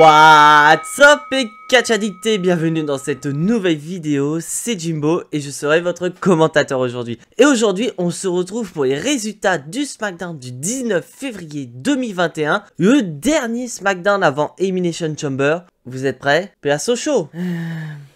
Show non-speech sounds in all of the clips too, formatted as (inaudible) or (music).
What's up et catch addict bienvenue dans cette nouvelle vidéo, c'est Jimbo et je serai votre commentateur aujourd'hui. Et aujourd'hui on se retrouve pour les résultats du SmackDown du 19 février 2021, le dernier SmackDown avant Elimination Chamber. Vous êtes prêts Place au show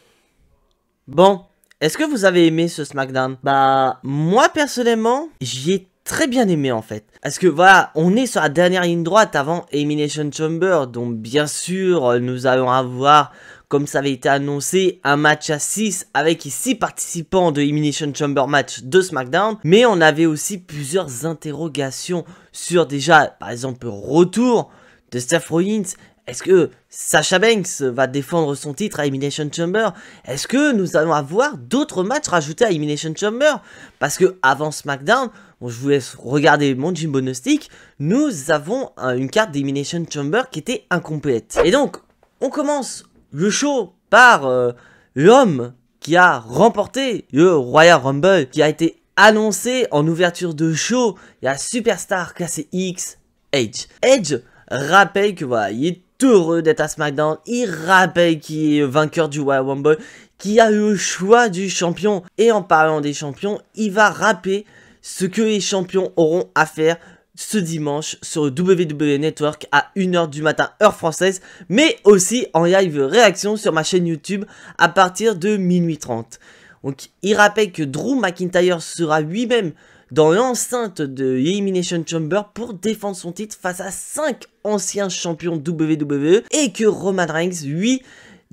(sighs) Bon, est-ce que vous avez aimé ce SmackDown Bah, moi personnellement, j'y ai très bien aimé en fait. Parce que voilà, on est sur la dernière ligne droite avant Elimination Chamber, donc bien sûr nous allons avoir, comme ça avait été annoncé, un match à 6 avec 6 participants de Elimination Chamber match de SmackDown, mais on avait aussi plusieurs interrogations sur déjà, par exemple, retour de Steph Rollins est-ce que Sasha Banks va défendre son titre à Elimination Chamber Est-ce que nous allons avoir d'autres matchs rajoutés à Elimination Chamber Parce que avant SmackDown, je vous laisse regarder mon gymnastique nous avons une carte d'Elimination Chamber qui était incomplète. Et donc, on commence le show par euh, l'homme qui a remporté le Royal Rumble, qui a été annoncé en ouverture de show. Il y a Superstar classé X, Edge. Edge rappelle que voilà, il est heureux d'être à SmackDown. Il rappelle qu'il est vainqueur du one boy, qui a eu le choix du champion. Et en parlant des champions, il va rappeler ce que les champions auront à faire ce dimanche sur le WWE Network à 1h du matin heure française, mais aussi en live réaction sur ma chaîne YouTube à partir de minuit 30. Donc il rappelle que Drew McIntyre sera lui-même dans l'enceinte de Elimination Chamber pour défendre son titre face à 5 anciens champions WWE et que Roman Reigns, lui,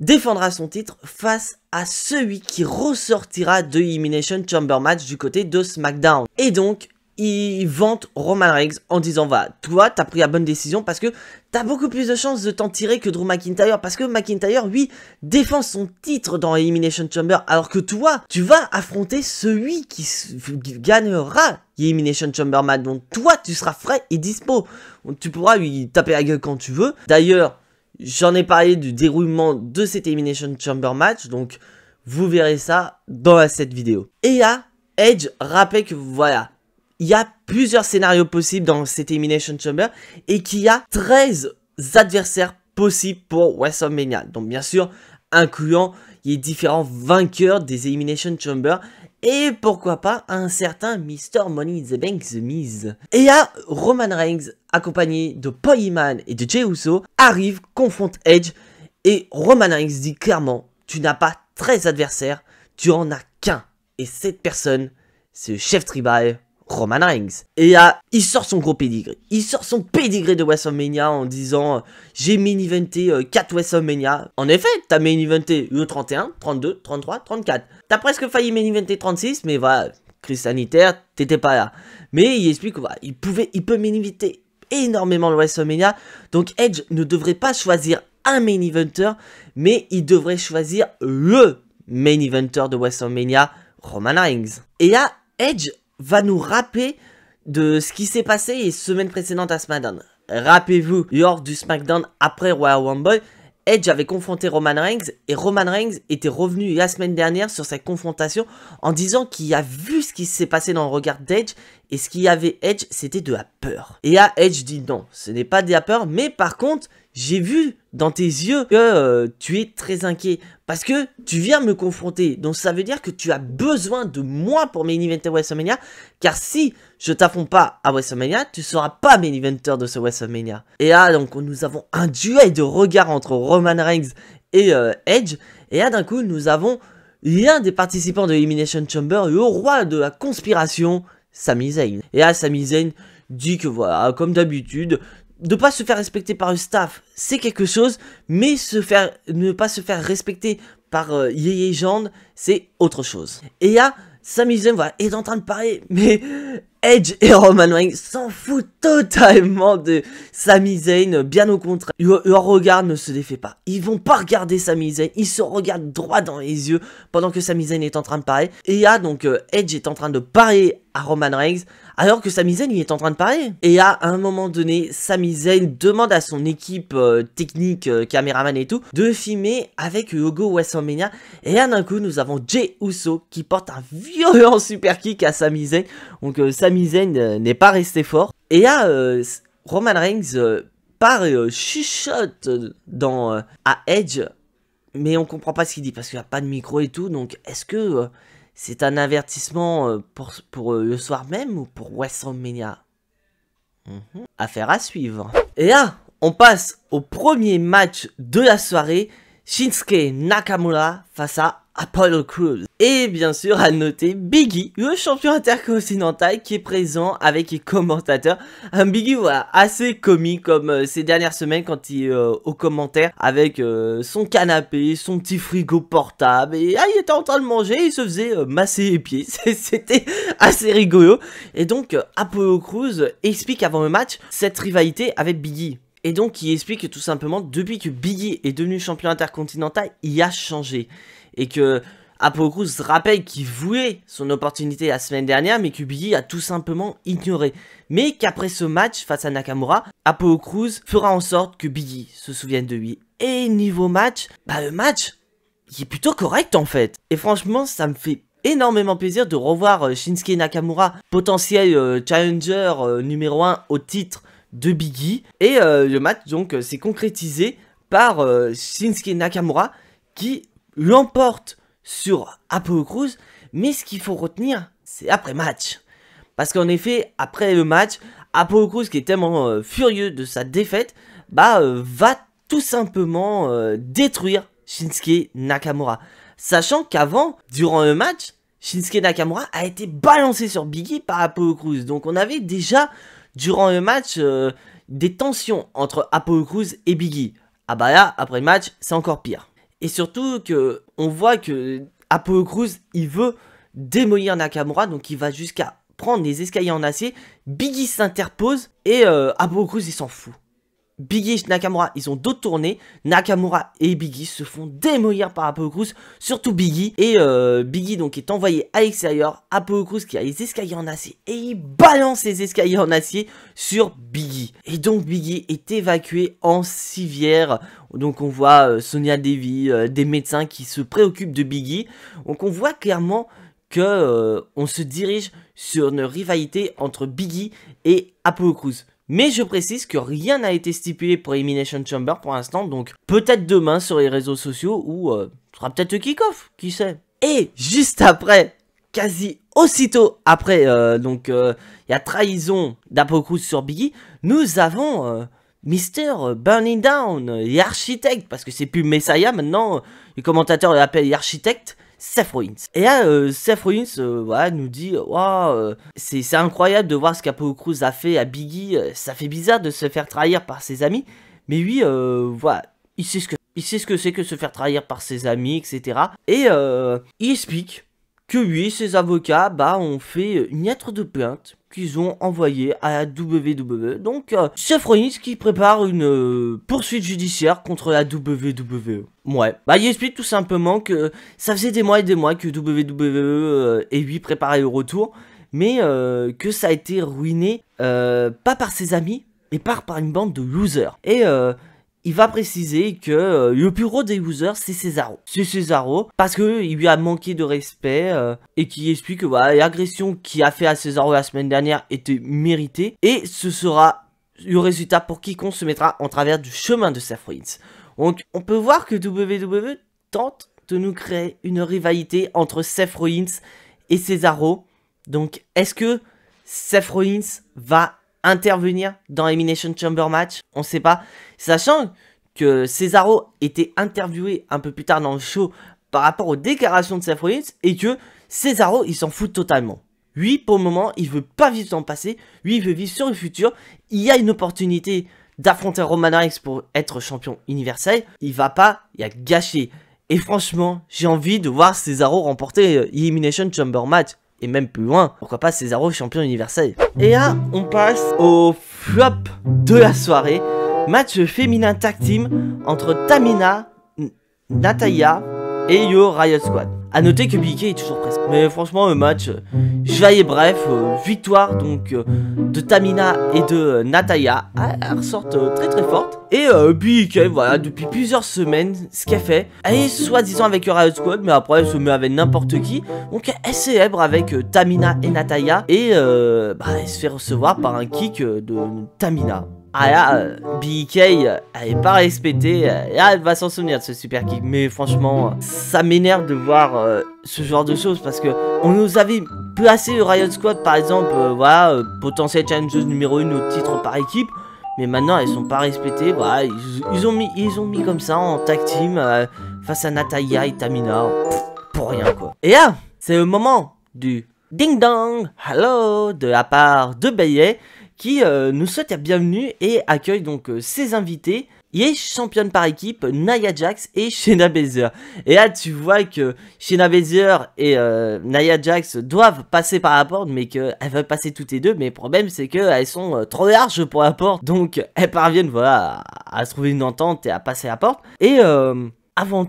défendra son titre face à celui qui ressortira de Elimination Chamber Match du côté de SmackDown. Et donc, il vante Roman Reigns en disant va toi t'as pris la bonne décision parce que t'as beaucoup plus de chances de t'en tirer que Drew McIntyre parce que McIntyre lui défend son titre dans Elimination Chamber alors que toi tu vas affronter celui qui gagnera Elimination Chamber match donc toi tu seras frais et dispo tu pourras lui taper la gueule quand tu veux d'ailleurs j'en ai parlé du déroulement de cet Elimination Chamber match donc vous verrez ça dans cette vidéo et là Edge rappelle que voilà il y a plusieurs scénarios possibles dans cette Elimination Chamber et qu'il y a 13 adversaires possibles pour WrestleMania. Donc bien sûr, incluant les différents vainqueurs des Elimination Chamber et pourquoi pas un certain Mr. Money the Bank The Miz. Et à Roman Reigns, accompagné de Paul Heyman et de Jey Uso, arrive, confronte Edge et Roman Reigns dit clairement tu n'as pas 13 adversaires, tu en as qu'un. Et cette personne, c'est le chef tribal Roman Reigns. Et là, ah, il sort son gros pédigré. Il sort son pédigré de WrestleMania en disant euh, J'ai main eventé 4 euh, WrestleMania. En effet, t'as main eventé le 31, 32, 33, 34. T'as presque failli main eventer 36, mais voilà, crise sanitaire, t'étais pas là. Mais il explique voilà, il, pouvait, il peut main énormément le WrestleMania. Donc Edge ne devrait pas choisir un main eventer, mais il devrait choisir le main eventer de WrestleMania, Roman Reigns. Et a Edge va nous rappeler de ce qui s'est passé les semaines précédentes à SmackDown. Rappelez-vous, lors du SmackDown après Royal Rumble, Edge avait confronté Roman Reigns et Roman Reigns était revenu la semaine dernière sur cette confrontation en disant qu'il a vu ce qui s'est passé dans le regard d'Edge et ce qu'il y avait Edge c'était de la peur. Et là Edge dit non, ce n'est pas de la peur mais par contre j'ai vu dans tes yeux que euh, tu es très inquiet parce que tu viens me confronter. Donc ça veut dire que tu as besoin de moi pour main eventer WrestleMania car si je t'affronte pas à WrestleMania, tu seras pas main eventer de ce WrestleMania. Et là donc nous avons un duel de regard entre Roman Reigns et euh, Edge et là d'un coup nous avons l'un des participants de Elimination Chamber, le roi de la conspiration, Sami Zayn. Et là Sami Zayn dit que voilà, comme d'habitude, de pas se faire respecter par le staff, c'est quelque chose, mais se faire, ne pas se faire respecter par Yeye euh, c'est autre chose. Et il Sami Zayn voilà, est en train de parler, (laughs) mais Edge et Roman Wang s'en foutent totalement de Sami Zayn, bien au contraire. Leur, regard ne se défait pas. Ils vont pas regarder Sami Zayn, ils se regardent droit dans les yeux pendant que Sami Zayn est en train de parler. Et il donc euh, Edge est en train de parler à Roman Reigns, alors que Sami Zayn il est en train de parler. Et à un moment donné, Sami Zayn demande à son équipe euh, technique, euh, caméraman et tout, de filmer avec Hugo WrestleMania. Et à d'un coup, nous avons Jay Uso qui porte un violent super kick à Sami Zayn. Donc euh, Sami Zayn n'est pas resté fort. Et à Roman Reigns Par chuchote dans à Edge mais on comprend pas ce qu'il dit parce qu'il y a pas de micro et tout. Donc, est-ce que c'est un avertissement euh, pour, euh, le soir même ou pour WrestleMania mmh. Affaire à suivre. Et là, on passe au premier match de la soirée. Shinsuke Nakamura face à Apollo Cruz Et bien sûr, à noter Biggie, le champion intercontinental qui est présent avec les commentateurs. Un Biggie voilà, assez comique comme euh, ces dernières semaines quand il est euh, aux commentaires avec euh, son canapé, son petit frigo portable. Et ah, il était en train de manger, il se faisait masser les pieds. (laughs) C'était assez rigolo. Et donc, Apollo Cruz explique avant le match cette rivalité avec Biggie. Et donc, il explique tout simplement, depuis que Biggie est devenu champion intercontinental, il a changé et que Apollo ah, Cruz rappelle qu'il vouait son opportunité la semaine dernière, mais que Billy a tout simplement ignoré. Mais qu'après ce match face à Nakamura, Apollo Cruz fera en sorte que Biggie se souvienne de lui. Et niveau match, bah le match, il est plutôt correct en fait. Et franchement, ça me fait énormément plaisir de revoir euh, Shinsuke Nakamura, potentiel euh, challenger euh, numéro 1 au titre de Biggie. Et le match donc s'est concrétisé par Shinsuke Nakamura qui l'emporte sur Apollo Cruz, mais ce qu'il faut retenir, c'est après match. Parce qu'en effet, après le match, Apollo Cruz qui est tellement euh, furieux de sa défaite, bah, euh, va tout simplement euh, détruire Shinsuke Nakamura. Sachant qu'avant, durant le match, Shinsuke Nakamura a été balancé sur Biggie par Apollo Cruz, Donc on avait déjà, durant le match, des tensions entre Apollo Cruz et Biggie. Ah bah là, après le match, c'est encore pire. Et surtout que on voit que Apollo Cruz, il veut démolir Nakamura, donc il va jusqu'à prendre les escaliers en acier. Biggie s'interpose et euh, Cruz, il s'en fout. Biggie Nakamura, ils ont d'autres tournées. Nakamura et Biggie se font démolir par Apollo Cruz, surtout Biggie. Et euh, Biggie donc est envoyé à l'extérieur. Apollo Cruz qui a les escaliers en acier et il balance les escaliers en acier sur Biggie. Et donc Biggie est évacué en civière. Donc on voit euh, Sonia Devi, euh, des médecins qui se préoccupent de Biggie. Donc on voit clairement que on se dirige sur une rivalité entre Biggie et Apollo Cruz. Mais je précise que rien n'a été stipulé pour Elimination Chamber pour l'instant, donc peut-être demain sur les réseaux sociaux ou euh, sera peut-être le kick-off, qui sait. Et juste après, quasi aussitôt après, euh, donc euh, il y a trahison d'Apocruz sur Biggie, nous avons Mr. Burning Down, l'architecte, parce que c'est plus Messiah maintenant, les commentateurs l'appellent l'architecte, Seth Et là, euh, Seth euh, nous dit Waouh, oh, c'est incroyable de voir ce qu'Apollo Cruz a fait à Biggie. Euh, ça fait bizarre de se faire trahir par ses amis. Mais oui, euh, voilà, il sait ce que il sait ce que c'est que se faire trahir par ses amis, etc. Et il explique que oui, ses avocats, bah, ont fait une lettre de plainte qu'ils ont envoyé à la WWE. Donc, euh, qui prépare une euh, poursuite judiciaire contre la WWE. Ouais, bah il explique tout simplement que ça faisait des mois et des mois que WWE euh, et lui préparaient le retour, mais euh, que ça a été ruiné pas par ses amis, mais par, par une bande de losers. Et il va préciser que euh, le bureau des losers, c'est Cesaro. C'est Cesaro parce qu'il lui a manqué de respect euh, et qui explique que l'agression qu'il a fait à Cesaro la semaine dernière était méritée et ce sera le résultat pour quiconque se mettra en travers du chemin de Seth Donc on peut voir que WWE tente de nous créer une rivalité entre Seth Rollins et Cesaro. Donc est-ce que Seth Rollins va intervenir dans Elimination Chamber match, on sait pas. Sachant que Cesaro était interviewé un peu plus tard dans le show par rapport aux déclarations de Seth Rollins et que Cesaro il s'en fout totalement. Lui pour le moment il veut pas vivre son passé, lui il veut vivre sur le futur, il y a une opportunité d'affronter Roman Reigns pour être champion universel, il va pas, il a gâché. Et franchement, j'ai envie de voir Cesaro remporter euh, Elimination Chamber Match et même plus loin. Pourquoi pas Cesaro champion universel. Et là, on passe au flop de la soirée. Match féminin tag team entre Tamina, et Yo Riot Squad. A noter que Billy est toujours presque. Mais franchement, le match, euh, y et bref, euh, victoire donc euh, de Tamina et de Nataya. Ah, elle ressort très très forte. Et Billy voilà, depuis plusieurs semaines, ce qu'elle fait, elle est soi-disant avec Riot Squad, mais après elle se met avec n'importe qui. Donc elle célèbre avec Tamina et Nataya. Et bah, elle se fait recevoir par un kick de Tamina. Ah là, euh, BK, euh, elle est pas respectée. Euh, ah, elle va s'en souvenir de ce super kick. Mais franchement, ça m'énerve de voir ce genre de choses parce que on nous avait placé le Riot Squad, par exemple, potentiel challenger numéro 1 au titre par équipe. Mais maintenant, elles sont pas respectées. Voilà, ils, ont mis, ils ont mis comme ça en tag team face à Nataya et Tamina. pour rien quoi. Et là, c'est le moment du ding dong, hello de la part de Bayet qui euh, nous souhaite la bienvenue et accueille donc euh, ses invités. Il est championne par équipe, Naya Jax et Shayna Baszler. Et là, tu vois que Shayna Baszler et euh, Naya Jax doivent passer par la porte, mais qu'elles veulent passer toutes les deux. Mais le problème, c'est qu'elles sont trop larges pour la porte. Donc, elles parviennent, voilà, à, à trouver une entente et à passer la porte. Et avant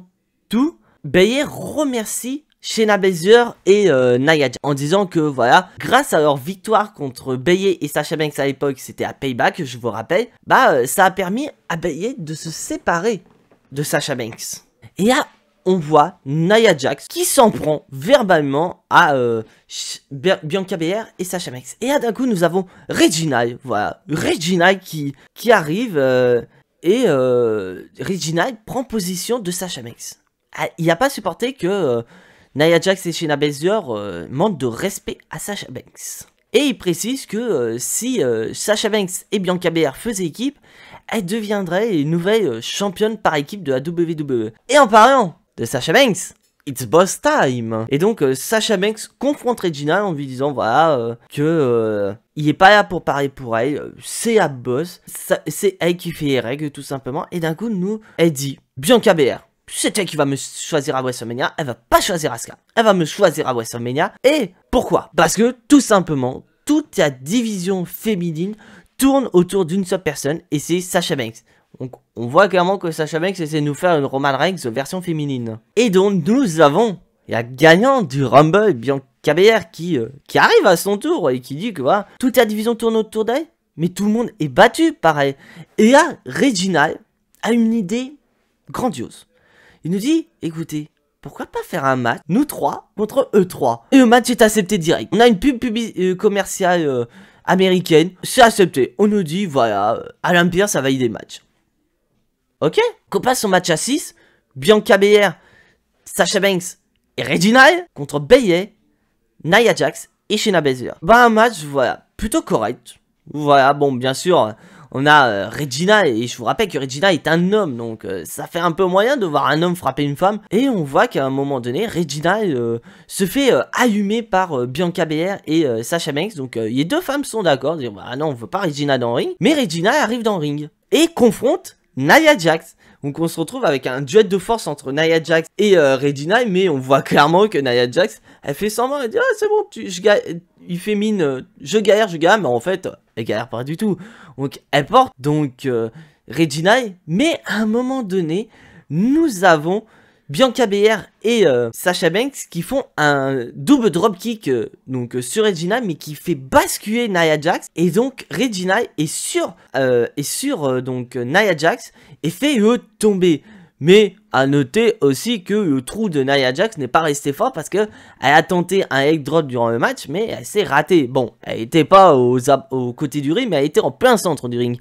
tout, Bayer remercie Shayna Baszler et euh, Naya Jax en disant que voilà, grâce à leur victoire contre Bayer et Sacha Banks à l'époque, c'était à Payback, je vous rappelle, bah euh, ça a permis à Bayer de se séparer de Sacha Banks. Et là, on voit Nia Jax qui s'en prend verbalement à euh, Bianca Belair et Sacha Banks. Et là d'un coup, nous avons Regina, voilà, Regina qui qui arrive et Regina prend position de Sacha Banks. Ah, il n'a pas supporté que Nia Jax et Shayna Baszler euh, manquent de respect à Sasha Banks. Et ils précisent que euh, si euh, Sasha Banks et Bianca Belair faisaient équipe, elle deviendrait une nouvelle championne par équipe de la WWE. Et en parlant de Sasha Banks, It's boss time Et donc Sasha Banks confronte Regina en lui disant voilà que il est pas là pour parler pour elle, c'est à boss, c'est elle qui fait les règles tout simplement. Et d'un coup nous elle dit Bianca Belair c'est elle qui va me choisir à WrestleMania, elle va pas choisir Asuka. Elle va me choisir à WrestleMania. Et pourquoi Parce que tout simplement, toute la division féminine tourne autour d'une seule personne et c'est Sasha Banks. Donc on voit clairement que Sasha Banks essaie de nous faire une Roman Reigns version féminine. Et donc nous avons la gagnante du Rumble, Bianca Belair, qui, euh, qui arrive à son tour et qui dit que voilà, toute la division tourne autour d'elle, mais tout le monde est battu pareil Et là, Reginald a une idée grandiose. Il nous dit, écoutez, pourquoi pas faire un match, nous trois, contre eux trois Et le match est accepté direct. On a une pub euh, commerciale euh, américaine, c'est accepté. On nous dit, voilà, à euh, l'Empire, ça valide des matchs. Ok Qu'on passe au match à 6, Bianca Belair, Sasha Banks et Regina contre Bayet, Nia Jax et Shayna Baszler. Bah un match, voilà, plutôt correct. Voilà, bon, bien sûr, hein. On a euh, Regina, et je vous rappelle que Regina est un homme, donc euh, ça fait un peu moyen de voir un homme frapper une femme. Et on voit qu'à un moment donné, Regina euh, se fait allumer par Bianca Belair et Sasha Banks. Donc les deux femmes sont d'accord, dire bah non, on veut pas Regina dans le ring. Mais Regina arrive dans le ring et confronte Naya Jax. Donc on se retrouve avec un duel de force entre Naya Jax et Regina, mais on voit clairement que Naya Jax, elle fait semblant, elle dit ah c'est bon, tu, je il fait mine, je galère, je galère, mais en fait, elle galère pas du tout. Donc elle porte donc euh, mais à un moment donné, nous avons Bianca Belair et Sacha euh, Sasha Banks qui font un double dropkick euh, donc sur Regina mais qui fait basculer Nia Jax et donc Regina est sur et sur donc Nia Jax et fait eux tomber. Mais à noter aussi que le trou de Nia Jax n'est pas resté fort parce qu'elle a tenté un egg drop durant le match, mais elle s'est ratée. Bon, elle n'était pas aux, côté côtés du ring, mais elle était en plein centre du ring.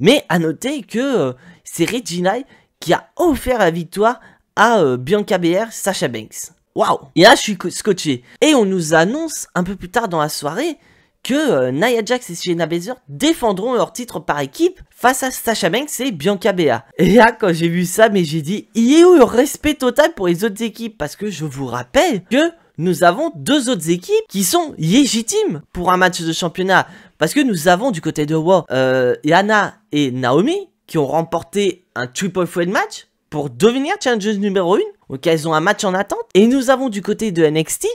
Mais à noter que euh, c'est Regina qui a offert la victoire à euh, Bianca Belair, Sasha Banks. Waouh Et là, je suis scotché. Et on nous annonce un peu plus tard dans la soirée que euh, Nia Jax et Shayna Baszler défendront leur titre par équipe face à Sasha Banks et Bianca Bea. Et là, quand j'ai vu ça, mais j'ai dit, il y a eu le respect total pour les autres équipes Parce que je vous rappelle que nous avons deux autres équipes qui sont légitimes pour un match de championnat. Parce que nous avons du côté de War euh, Yana et Naomi qui ont remporté un triple threat match pour devenir champions numéro 1. Donc elles ont un match en attente. Et nous avons du côté de NXT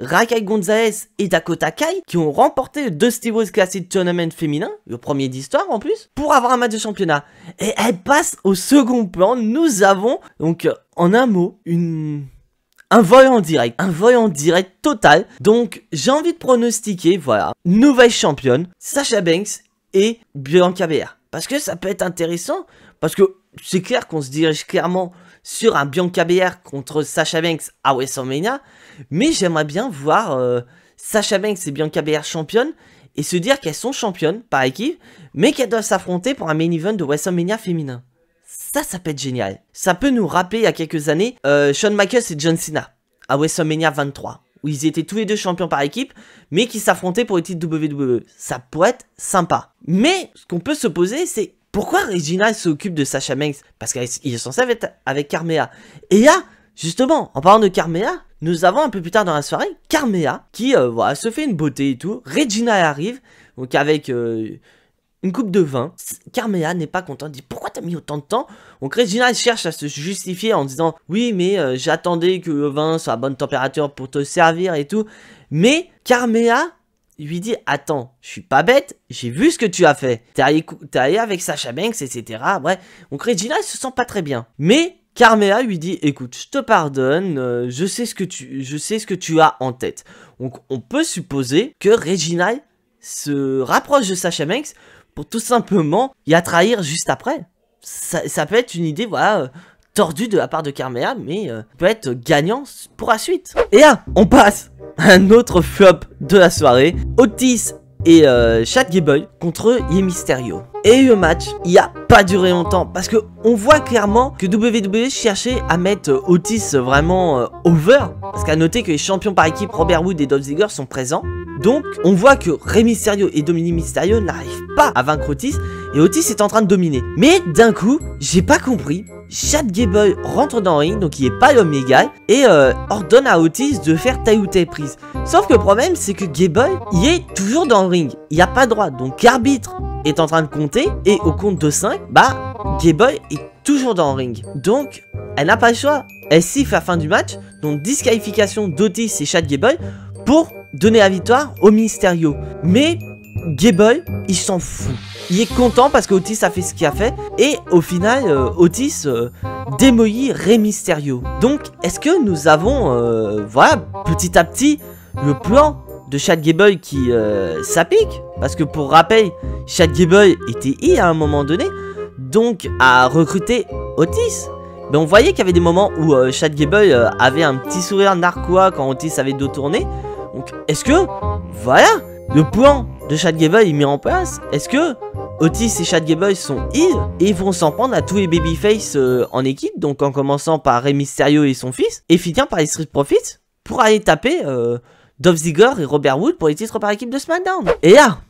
Rakai Gonzalez et Dakota Kai qui ont remporté le Dusty Rose Classic Tournament féminin, le premier d'histoire en plus, pour avoir un match de championnat. Et elle passe au second plan, nous avons donc en un mot une un vol en direct, un vol direct total. Donc j'ai envie de pronostiquer, voilà, nouvelle championne, Sasha Banks et Bianca Belair. Parce que ça peut être intéressant, parce que c'est clair qu'on se dirige clairement sur un Bianca Belair contre Sasha Banks à WrestleMania, mais j'aimerais bien voir euh, Sasha Banks et Bianca Belair championnes et se dire qu'elles sont championnes par équipe, mais qu'elles doivent s'affronter pour un main event de WrestleMania féminin. Ça, ça peut être génial. Ça peut nous rappeler il y a quelques années Sean euh, Shawn Michaels et John Cena à WrestleMania 23, où ils étaient tous les deux champions par équipe, mais qui s'affrontaient pour le titre WWE. Ça pourrait être sympa. Mais ce qu'on peut se poser, c'est pourquoi Regina s'occupe de Sacha Mengs? Parce qu'il est censé être avec Carmea. Et là, justement, en parlant de Carmea, nous avons un peu plus tard dans la soirée Carmea qui euh, se fait une beauté et tout. Regina arrive, donc avec euh, une coupe de vin. Carmea n'est pas contente, dit pourquoi t'as mis autant de temps Donc Regina cherche à se justifier en disant oui mais euh, j'attendais que le vin soit à bonne température pour te servir et tout. Mais Carmea il lui dit Attends, je suis pas bête, j'ai vu ce que tu as fait. T'es allé, allé, avec Sacha Banks, etc. ouais donc Regina, se sent pas très bien. Mais carméa lui dit écoute, je te pardonne, euh, je sais ce que tu je sais ce que tu as en tête. Donc on peut supposer que Regina se rapproche de Sacha Banks pour tout simplement y trahir juste après. Ça, ça peut être une idée voilà euh, tordue de la part de carméa mais euh, peut être gagnant pour la suite. Et là, ah, on passe (laughs) un autre flop de la soirée, Otis et Chat euh, Chad Gable contre Y Mysterio. Et le match, il a pas duré longtemps parce que on voit clairement que WWE cherchait à mettre euh, Otis vraiment euh, over. Parce qu'à noter que les champions par équipe Robert Wood et Dolph Ziggler sont présents. Donc on voit que Rey Mysterio et Dominique Mysterio n'arrivent pas à vaincre Otis et Otis est en train de dominer. Mais d'un coup, j'ai pas compris Chad Gable rentre dans le ring, donc il est pas l'homme égal et euh, ordonne à Otis de faire taille ou taille prise. Sauf que le problème, c'est que Gable, il est toujours dans le ring. Il n'y a pas droit, donc l'arbitre est en train de compter, et au compte de 5, bah, Gable est toujours dans le ring. Donc, elle n'a pas le choix. Elle siffle la fin du match, donc disqualification d'Otis et Chad Gable pour donner la victoire au Mysterio. Mais Gay il s'en fout. Il est content parce que Otis a fait ce qu'il a fait. Et au final, euh, Otis euh, démolit Mysterio. Donc, est-ce que nous avons, euh, voilà, petit à petit, le plan de Chad Gay qui s'applique Parce que pour rappel, Chad Gay était I à un moment donné. Donc, à recruter Otis. Mais on voyait qu'il y avait des moments où Chad Gay avait un petit sourire narquois quand Otis avait deux tournées Donc, est-ce que, voilà, le plan de Chad il mis en place, est-ce que Otis et Chad Gable sont ils et vont s'en prendre à tous les babyface euh, en équipe, donc en commençant par Rey Mysterio et son fils, et finir par les Street Profits pour aller taper euh, Dove Ziggler et Robert Wood pour les titres par équipe de SmackDown. Et là,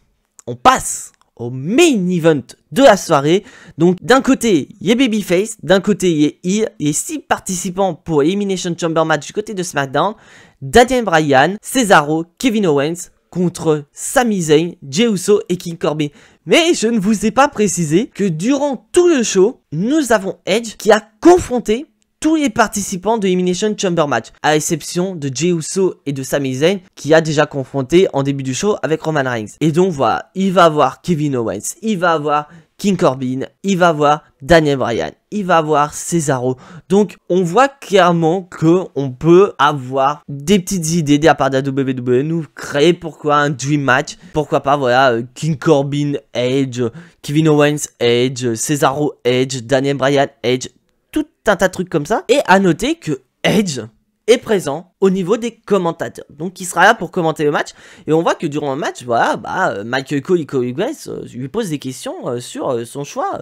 on passe au main event de la soirée. Donc d'un côté, il y a Babyface, d'un côté, il y a il y a 6 participants pour Elimination Chamber Match du côté de SmackDown, Daniel Bryan, Cesaro, Kevin Owens, contre Sami Zayn, Jey Uso et King Corbin. Mais je ne vous ai pas précisé que durant tout le show, nous avons Edge qui a confronté tous les participants de Elimination Chamber Match, à l'exception de Jey Uso et de Sami Zayn, qui a déjà confronté en début du show avec Roman Reigns. Et donc voilà, il va avoir Kevin Owens, il va avoir King Corbin, il va voir Daniel Bryan, il va voir Cesaro. Donc on voit clairement que on peut avoir des petites idées de part de la WWE, nous créer pourquoi un dream match, pourquoi pas voilà euh, King Corbin Edge, Kevin Owens Edge, Cesaro Edge, Daniel Bryan Edge, tout un tas de trucs comme ça. Et à noter que Edge est présent au niveau des commentateurs. Donc il sera là pour commenter le match. Et on voit que durant le match, voilà, bah, euh, Michael Cole, euh, lui pose des questions euh, sur son choix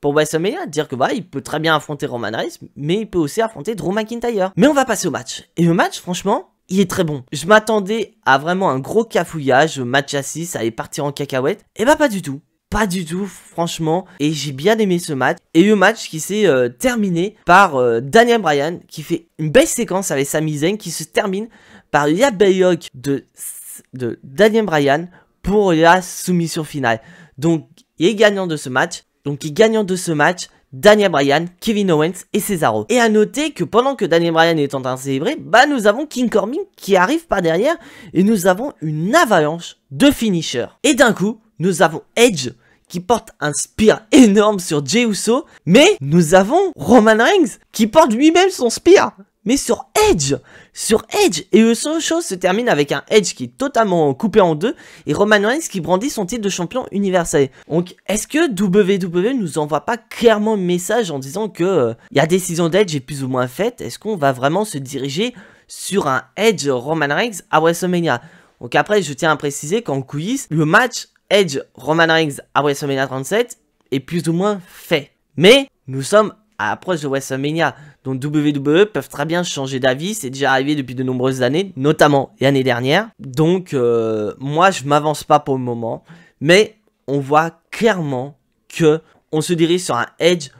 pour WrestleMania, dire que bah, il peut très bien affronter Roman Reigns, mais il peut aussi affronter Drew McIntyre. Mais on va passer au match. Et le match, franchement, il est très bon. Je m'attendais à vraiment un gros cafouillage, match à 6, à aller partir en cacahuète. Et eh bah pas du tout pas du tout, franchement. Et j'ai bien aimé ce match. Et le match qui s'est euh, terminé par euh, Daniel Bryan, qui fait une belle séquence avec Sami Zayn, qui se termine par la de, de Daniel Bryan pour la soumission finale. Donc, il est gagnant de ce match. Donc, il est gagnant de ce match. Daniel Bryan, Kevin Owens et Cesaro. Et à noter que pendant que Daniel Bryan est en train de célébrer, bah nous avons King Corbin qui arrive par derrière et nous avons une avalanche de finishers. Et d'un coup, nous avons Edge qui porte un spear énorme sur Jey Uso, mais nous avons Roman Reigns qui porte lui-même son spear, mais sur Edge, sur Edge et Uso show se termine avec un Edge qui est totalement coupé en deux et Roman Reigns qui brandit son titre de champion universel. Donc est-ce que WWE nous envoie pas clairement un message en disant que euh, la décision d'Edge est plus ou moins faite, est-ce qu'on va vraiment se diriger sur un Edge Roman Reigns à WrestleMania donc après, je tiens à préciser qu'en coulisses, le match Edge, Roman Reigns à WrestleMania 37 est plus ou moins fait. Mais nous sommes à l'approche de WrestleMania, dont WWE peuvent très bien changer d'avis, c'est déjà arrivé depuis de nombreuses années, notamment l'année dernière. Donc euh, moi je m'avance pas pour le moment, mais on voit clairement que on se dirige sur un Edge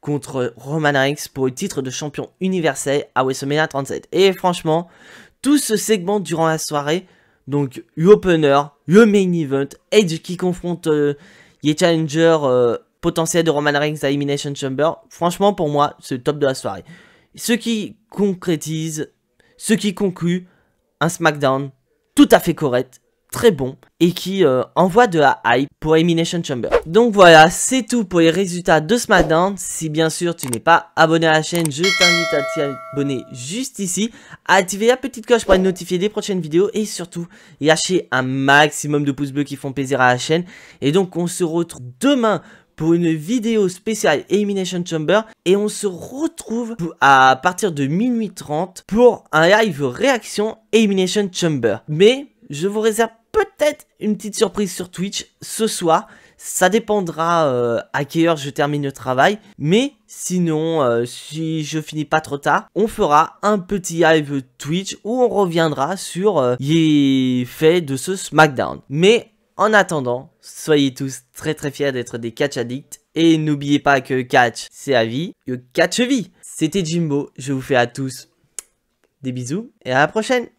contre Roman Reigns pour le titre de champion universel à WrestleMania 37. Et franchement, tout ce segment durant la soirée donc, U-Opener, le main event, Edge qui confronte les euh, challengers euh, potentiels de Roman Reigns à Elimination Chamber. Franchement, pour moi, c'est le top de la soirée. Ce qui concrétise, ce qui conclut un SmackDown tout à fait correct très bon et qui euh, envoie de la hype pour Elimination Chamber. Donc voilà, c'est tout pour les résultats de ce matin Si bien sûr tu n'es pas abonné à la chaîne, je t'invite à t'y abonner juste ici, à activer la petite cloche pour être notifié des prochaines vidéos et surtout lâcher un maximum de pouces bleus qui font plaisir à la chaîne. Et donc on se retrouve demain pour une vidéo spéciale Elimination Chamber et on se retrouve à partir de minuit 30 pour un live réaction Elimination Chamber. Mais je vous réserve peut-être une petite surprise sur Twitch ce soir. Ça dépendra euh, à quelle heure je termine le travail. Mais sinon, euh, si je finis pas trop tard, on fera un petit live Twitch où on reviendra sur euh, les faits de ce SmackDown. Mais en attendant, soyez tous très très fiers d'être des catch addicts. Et n'oubliez pas que catch, c'est à vie, que catch vie. C'était Jimbo, je vous fais à tous des bisous et à la prochaine